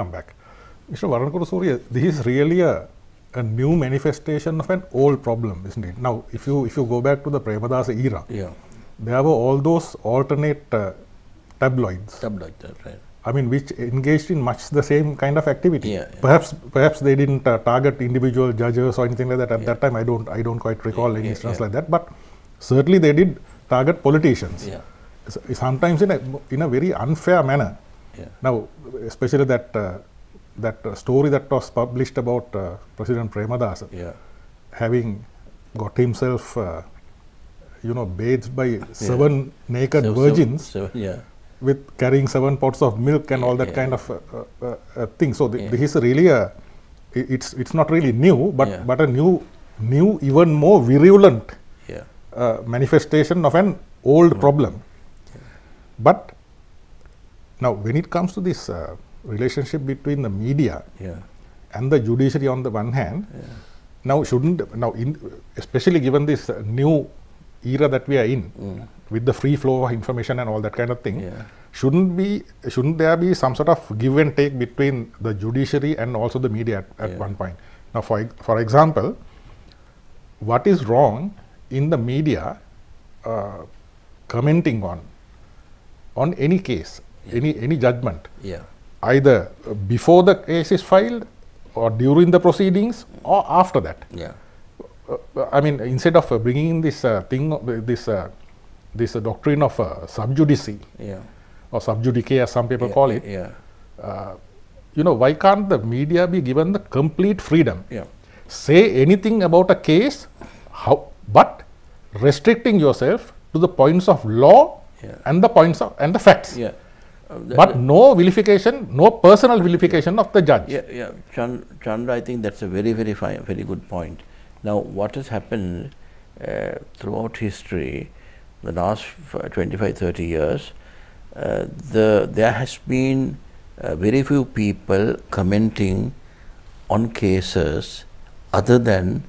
come back. Mr. Varun Kurusurya, this is really a, a new manifestation of an old problem, isn't it? Now, if you if you go back to the Premadasa era, yeah. there were all those alternate uh, tabloids. Tabloids, right. I mean, which engaged in much the same kind of activity. Yeah, yeah. Perhaps, perhaps they didn't uh, target individual judges or anything like that at yeah. that time. I don't, I don't quite recall any instance like that. But certainly, they did target politicians. Yeah. sometimes in a in a very unfair manner. Yeah. Now, especially that uh, that uh, story that was published about uh, President Premadasa yeah. having got himself, uh, you know, bathed by seven naked seven, virgins. Seven, seven, with carrying seven pots of milk and all that kind of uh, uh, thing. So th this is really a, it's it's not really new, but but a new new even more virulent manifestation of an old problem. But now, when it comes to this uh, relationship between the media yeah. and the judiciary on the one hand, yeah. now shouldn't now in, especially given this uh, new era that we are in mm. with the free flow of information and all that kind of thing, yeah. shouldn't be shouldn't there be some sort of give and take between the judiciary and also the media at, at one point? Now, for for example, what is wrong in the media uh, commenting on on any case any any judgment yeah either before the case is filed or during the proceedings or after that yeah uh, I mean, instead of uh, bringing in this uh, thing, uh, this uh, this uh, doctrine of sub judice, yeah. or sub judice, as some people yeah, call it, yeah. you know, why can't the media be given the complete freedom? Say anything about a case, how, but restricting yourself to the points of law and the points of and the facts but no vilification, no personal vilification of the judge. Yeah, yeah. Chandra, Chandra, I think that's a very, very fine, very good point. Now, what has happened uh, throughout history, the last 25, 30 years, uh, the there has been uh, very few people commenting on cases other than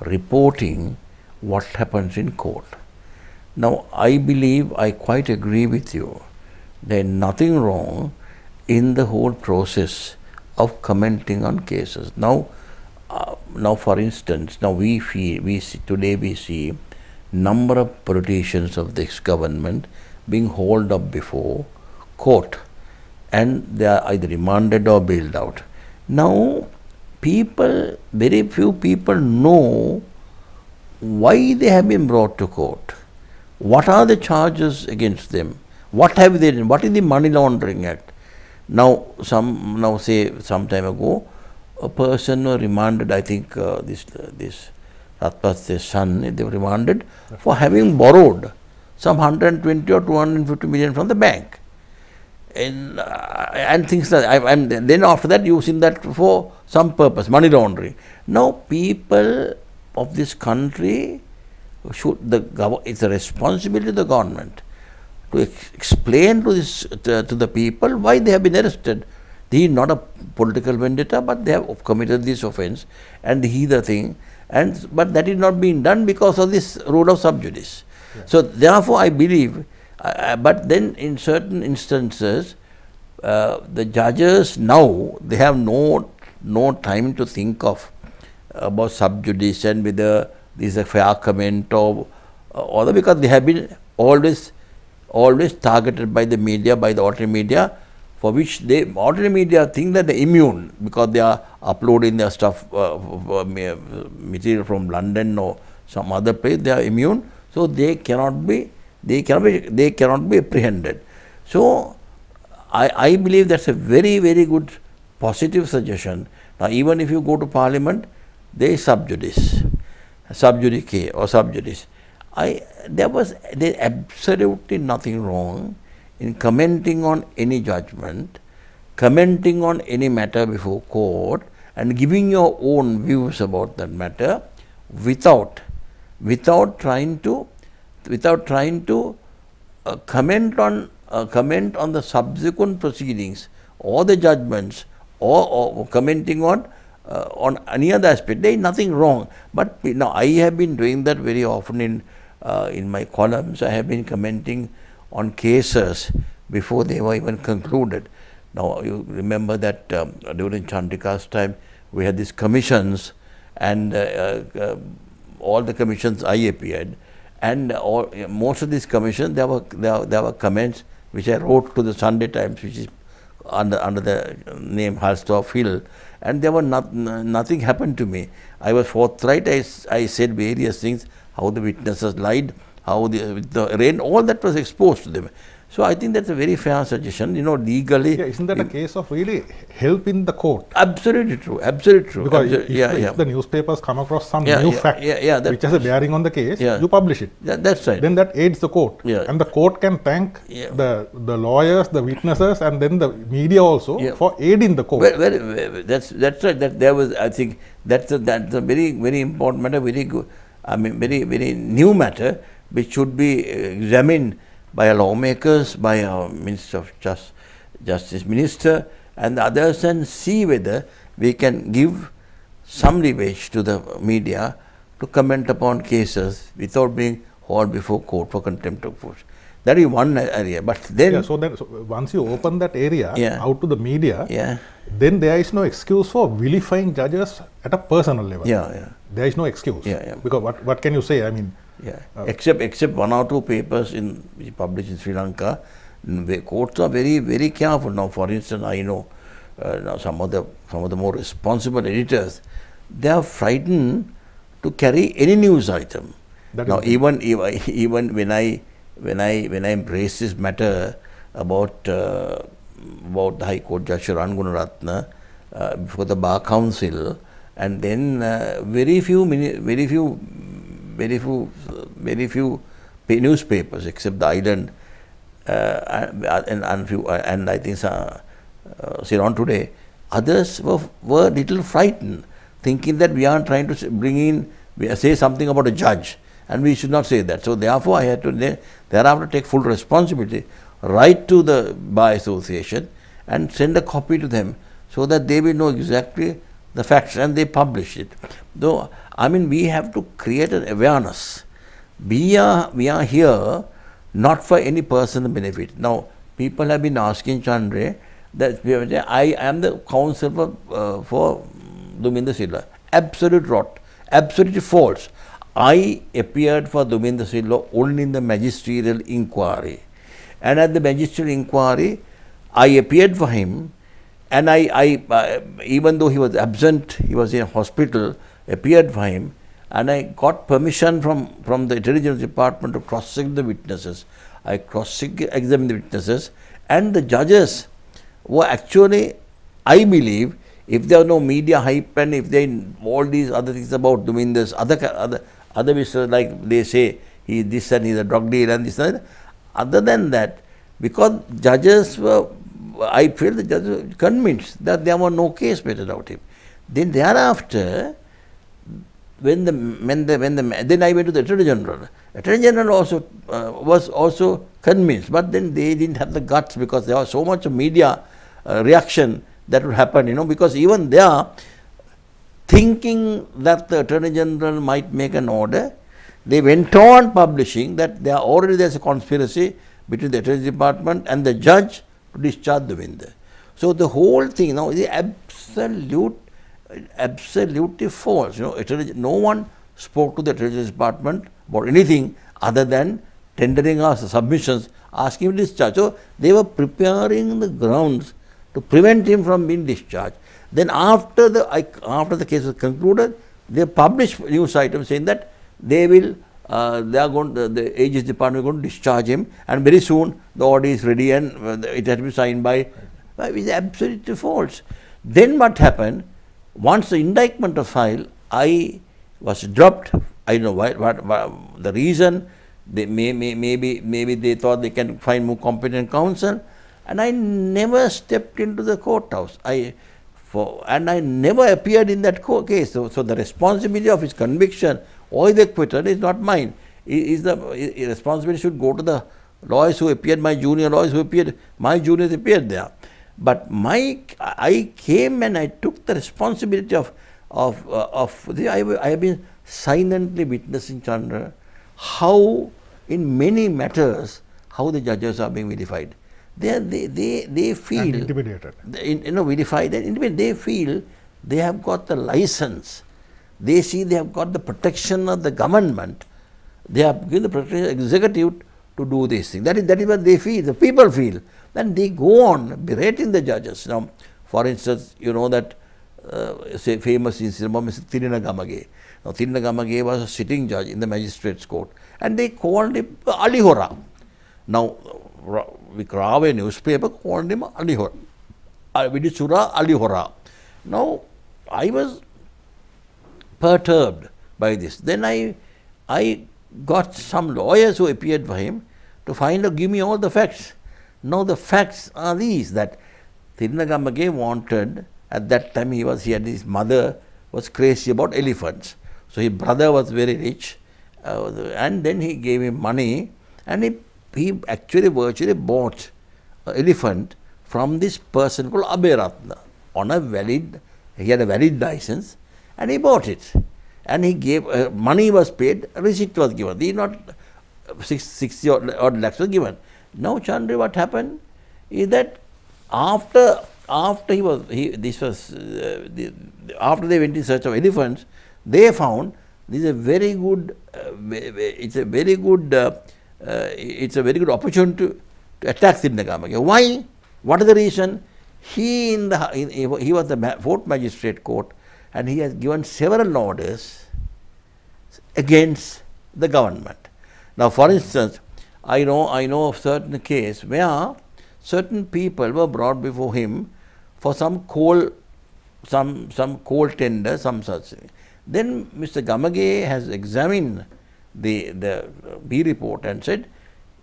reporting what happens in court. Now, I believe I quite agree with you there's nothing wrong in the whole process of commenting on cases. Now, uh, now for instance, now we feel, we see, today we see number of politicians of this government being hauled up before court and they are either remanded or bailed out. Now, people, very few people know why they have been brought to court. What are the charges against them? What have they done? What is the Money Laundering Act? Now, some now say some time ago, a person was remanded. I think uh, this uh, this Ratpat's son eh, they were remanded for having borrowed some 120 or 250 million from the bank, and uh, and things like I, and then after that using that for some purpose, money laundering. Now, people of this country should the it's a responsibility of the government to ex explain to, this, to, to the people why they have been arrested. He not a political vendetta, but they have committed this offense and he the thing. And but that is not being done because of this rule of subjudice. Yeah. So therefore, I believe. Uh, uh but then, in certain instances, uh, the judges now they have no no time to think of uh, about judice and whether this is a fair comment or, or other because they have been always always targeted by the media, by the alternate media, for which they alternate media think that they're immune because they are uploading their stuff uh, uh material from London or some other place. They are immune, so they cannot be they cannot be they cannot be apprehended. So I I believe that's a very very good positive suggestion. Now even if you go to Parliament, they sub judice, sub judice or sub judice. I, there was absolutely nothing wrong in commenting on any judgment, commenting on any matter before court, and giving your own views about that matter without without trying to without trying to uh, comment on uh, comment on the subsequent proceedings or the judgments or, or commenting on uh, on any other aspect there is nothing wrong but now i have been doing that very often in uh, in my columns, I have been commenting on cases before they were even concluded. Now, you remember that um, during Chandrika's time, we had these commissions and uh, uh, all the commissions I appeared and all, most of these commissions, there were, there, there were comments which I wrote to the Sunday Times, which is under, under the name Halstorf Hill, and there were not, nothing happened to me. I was forthright, I, I said various things, how the witnesses lied, how the, the rain, all that was exposed to them. So I think that's a very fair suggestion. You know, legally. Yeah, isn't that a case of really help in the court? Absolutely true. Absolutely true. Because if, yeah, if yeah. the newspapers come across some yeah, new yeah, fact which has a bearing on the case, you publish it. that's right. Then that aids the court. And the court can thank the, the lawyers, the witnesses, and then the media also for aiding the court. Well, well, well, that's, that's right. That there was, I think, that's a, that's a very, very important matter, very good I mean, very, very new matter which should be examined by our lawmakers, by our Minister of Just, Justice Minister and others and see whether we can give some leverage to the media to comment upon cases without being hauled before court for contempt of court. That is one uh, area. But then. Yeah, so then, so once you open that area yeah. out to the media, yeah. then there is no excuse for vilifying judges at a personal level. Yeah, yeah. There is no excuse. Yeah, yeah. Because what, what can you say? I mean. Yeah. Uh, except except one or two papers in published in Sri Lanka, the courts are very very careful now. For instance, I know uh, now some of the some of the more responsible editors, they are frightened to carry any news item. That now even even when I when I when I embraced this matter about uh, about the High Court Judge Sharan uh, before the Bar Council, and then uh, very few very few very few very few newspapers except the Island uh, and and, few, and I think uh, uh today. Others were were little frightened, thinking that we are trying to bring in say something about a judge and we should not say that. So therefore, I had to there, thereafter take full responsibility, write to the Bar Association and send a copy to them so that they will know exactly the facts and they publish it. Though I mean, we have to create an awareness. We are we are here not for any personal benefit. Now, people have been asking Chandra that I am the counselor for, uh, for Silla. Absolute rot, absolutely false. I appeared for Dobinda Silva only in the magisterial inquiry. And at the magisterial inquiry, I appeared for him and I, I uh, even though he was absent, he was in hospital, appeared for him and I got permission from, from the intelligence department to cross examine the witnesses. I cross-examined the witnesses and the judges were actually, I believe, if there are no media hype and if they all these other things about doing other other other business, like they say, he this and he's a drug dealer and this and that. Other than that, because judges were, I feel the judges were convinced that there was no case made about him. Then thereafter, when the, when the, when the, then I went to the Attorney General. Attorney General also uh, was also convinced, but then they didn't have the guts because there was so much media uh, reaction that would happen, you know, because even there, thinking that the Attorney General might make an order, they went on publishing that there already there's a conspiracy between the Attorney Department and the judge to discharge the vendor. So the whole thing now is absolute, absolutely false. You know, attorney, no one spoke to the Attorney Department about anything other than tendering us submissions, asking him discharge. So they were preparing the grounds to prevent him from being discharged. Then after the, after the case was concluded, they published news item saying that they will, uh, they are going, the, the department is going to discharge him and very soon the order is ready and uh, it has to be signed by, It is absolutely false. Then what happened, once the indictment was filed, I was dropped, I don't know why, what, what the reason, they may, may, maybe, maybe they thought they can find more competent counsel and I never stepped into the courthouse. I, for, and I never appeared in that case. So, so the responsibility of his conviction or his acquittal is not mine. Is the is responsibility should go to the lawyers who appeared, my junior lawyers who appeared, my juniors appeared there. But my I came and I took the responsibility of of uh, of the, I, I have been silently witnessing Chandra, how in many matters how the judges are being vilified they, they, they, they feel. And intimidated. They, you know, vilified and intimidated. They feel they have got the license. They see they have got the protection of the government. They have given the protection executive to do this thing. That is, that is what they feel, the people feel. Then they go on berating the judges. Now, for instance, you know that uh, say famous incident of Mr. Tirinagamage. Now, Tirinagamage was a sitting judge in the magistrate's court and they called him Alihora. Now, uh, Vikrave newspaper called him Alihora, Vidisura Alihora. Now, I was perturbed by this. Then I, I got some lawyers who appeared for him to find out, give me all the facts. Now the facts are these, that Tirunagammage wanted, at that time he was, he and his mother was crazy about elephants. So his brother was very rich uh, and then he gave him money and he he actually virtually bought an elephant from this person called Abhiratna on a valid, he had a valid license and he bought it. And he gave, uh, money was paid, receipt was given. He not, uh, 60 odd, lakhs was given. Now Chandri, what happened is that after after he was he this was uh, the, after they went in search of elephants, they found this is a very good uh, it's a very good uh, uh, it's a very good opportunity to, to attack Sindhagamaga. Why? What is the reason? He, in the, in, he was the fourth magistrate court and he has given several orders against the government. Now, for instance, I know, I know of certain case where certain people were brought before him for some coal, some, some coal tender, some such thing. Then Mr. Gamage has examined the, the uh, B report and said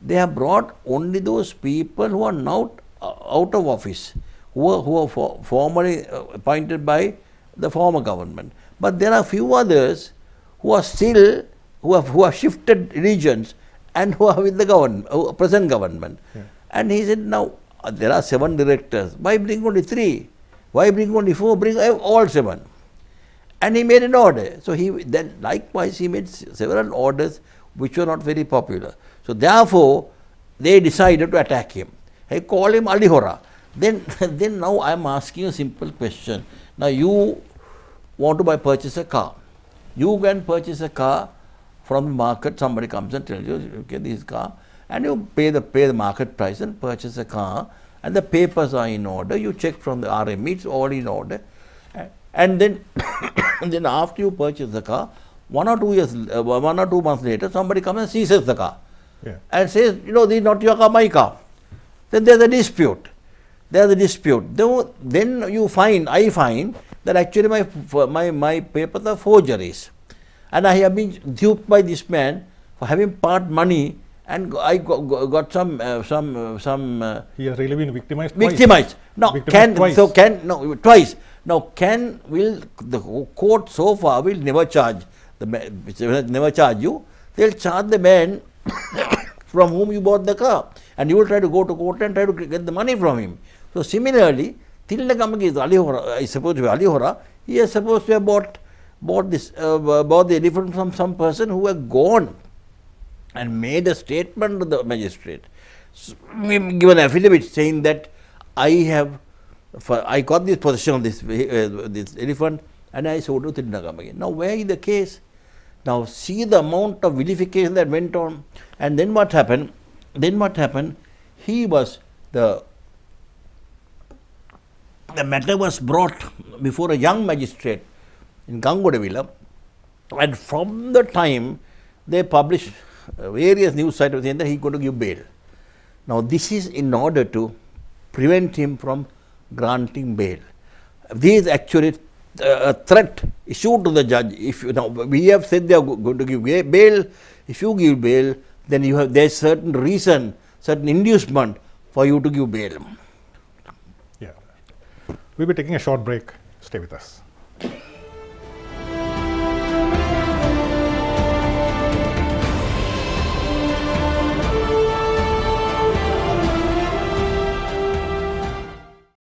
they have brought only those people who are now out of office, who are, who are for, formally uh, appointed by the former government. But there are few others who are still, who have, who have shifted regions and who are with the government, uh, present government. Yeah. And he said, now there are seven directors. Why bring only three? Why bring only four? Bring all seven. And he made an order. So he then likewise he made several orders which were not very popular. So therefore they decided to attack him. They call him Alihora. Then then now I am asking a simple question. Now you want to buy purchase a car. You can purchase a car from the market, somebody comes and tells you, okay, this car, and you pay the pay the market price and purchase a car, and the papers are in order. You check from the RME, it's all in order and then then after you purchase the car, one or two years, uh, one or two months later, somebody comes and seizes the car yeah. and says, you know, this is not your car, my car. Then there's a dispute. There's a dispute. Then, then you find, I find that actually my my my papers are forgeries, and I have been duped by this man for having part money and I got, some uh, some uh, some. Uh, he has really been victimized. Victimized. Twice. No, victimized can twice. so can no twice. Now, can will the court so far will never charge the never charge you. They'll charge the man from whom you bought the car, and you will try to go to court and try to get the money from him. So similarly, Tilnakamaki is Alihora is supposed to be Alihora. He is supposed to have bought bought this uh, bought the elephant from some person who had gone and made a statement to the magistrate, so, given affidavit saying that I have for, I got this possession of this, uh, this elephant and I sold to Tirunagam again. Now, where is the case? Now, see the amount of vilification that went on. And then what happened? Then what happened? He was the the matter was brought before a young magistrate in Gangodavila, and from the time they published uh, various news items, saying that he's going to give bail. Now, this is in order to prevent him from granting bail. These actually uh, a threat issued to the judge. If you now we have said they are going to give bail, if you give bail, then you have there's certain reason, certain inducement for you to give bail. Yeah. We'll be taking a short break. Stay with us.